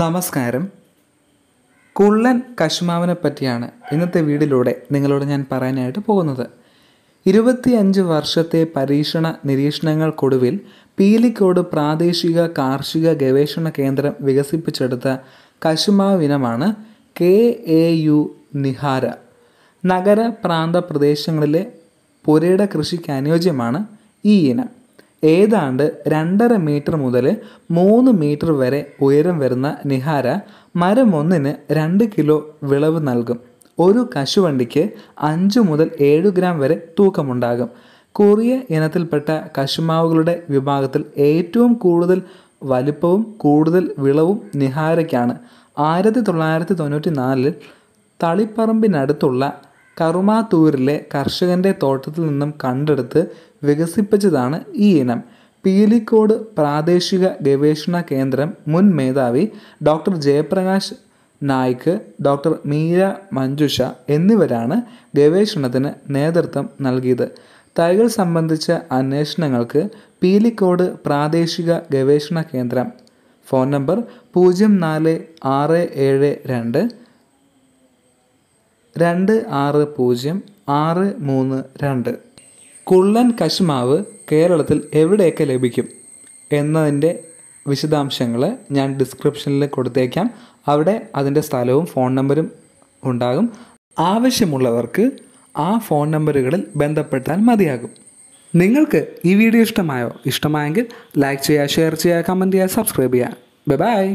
നമസ്കാരം കുള്ളൻ കശുമാവിനെ പറ്റിയാണ് ഇന്നത്തെ വീടിലൂടെ നിങ്ങളോട് ഞാൻ പറയാനായിട്ട് പോകുന്നത് ഇരുപത്തിയഞ്ച് വർഷത്തെ പരീക്ഷണ നിരീക്ഷണങ്ങൾക്കൊടുവിൽ പീലിക്കോട് പ്രാദേശിക കാർഷിക ഗവേഷണ കേന്ദ്രം വികസിപ്പിച്ചെടുത്ത കശുമാവ് ഇനമാണ് കെ എ യു നിഹാര നഗര പ്രാന്ത പ്രദേശങ്ങളിലെ പുരയുടെ കൃഷിക്ക് അനുയോജ്യമാണ് ഈ ഇനം ഏതാണ്ട് രണ്ടര മീറ്റർ മുതൽ മൂന്ന് മീറ്റർ വരെ ഉയരം വരുന്ന നിഹാര ഒന്നിന് രണ്ട് കിലോ വിളവ് നൽകും ഒരു കശുവണ്ടിക്ക് അഞ്ച് മുതൽ ഏഴ് ഗ്രാം വരെ തൂക്കമുണ്ടാകും കൊറിയ ഇനത്തിൽപ്പെട്ട കശുമാവുകളുടെ വിഭാഗത്തിൽ ഏറ്റവും കൂടുതൽ വലിപ്പവും കൂടുതൽ വിളവും നിഹാരയ്ക്കാണ് ആയിരത്തി തൊള്ളായിരത്തി തൊണ്ണൂറ്റി നാലിൽ തളിപ്പറമ്പിനടുത്തുള്ള കറുമാത്തൂരിലെ കർഷകൻ്റെ തോട്ടത്തിൽ നിന്നും കണ്ടെടുത്ത് വികസിപ്പിച്ചതാണ് ഈ ഇനം പീലിക്കോട് പ്രാദേശിക ഗവേഷണ കേന്ദ്രം മുൻ മേധാവി ഡോക്ടർ ജയപ്രകാശ് നായിക്ക് ഡോക്ടർ മീര മഞ്ജുഷ എന്നിവരാണ് ഗവേഷണത്തിന് നേതൃത്വം നൽകിയത് തൈകൾ സംബന്ധിച്ച അന്വേഷണങ്ങൾക്ക് പീലിക്കോട് പ്രാദേശിക ഗവേഷണ കേന്ദ്രം ഫോൺ നമ്പർ പൂജ്യം നാല് ആറ് ഏഴ് രണ്ട് രണ്ട് ആറ് പൂജ്യം ആറ് മൂന്ന് രണ്ട് കുള്ളൻ കശ്മാവ് കേരളത്തിൽ എവിടെയൊക്കെ ലഭിക്കും എന്നതിൻ്റെ വിശദാംശങ്ങൾ ഞാൻ ഡിസ്ക്രിപ്ഷനിൽ കൊടുത്തേക്കാം അവിടെ അതിൻ്റെ സ്ഥലവും ഫോൺ നമ്പരും ഉണ്ടാകും ആവശ്യമുള്ളവർക്ക് ആ ഫോൺ നമ്പറുകളിൽ ബന്ധപ്പെട്ടാൽ മതിയാകും നിങ്ങൾക്ക് ഈ വീഡിയോ ഇഷ്ടമായോ ഇഷ്ടമായെങ്കിൽ ലൈക്ക് ചെയ്യുക ഷെയർ ചെയ്യുക കമൻറ്റ് ചെയ്യുക സബ്സ്ക്രൈബ് ചെയ്യുക ബൈ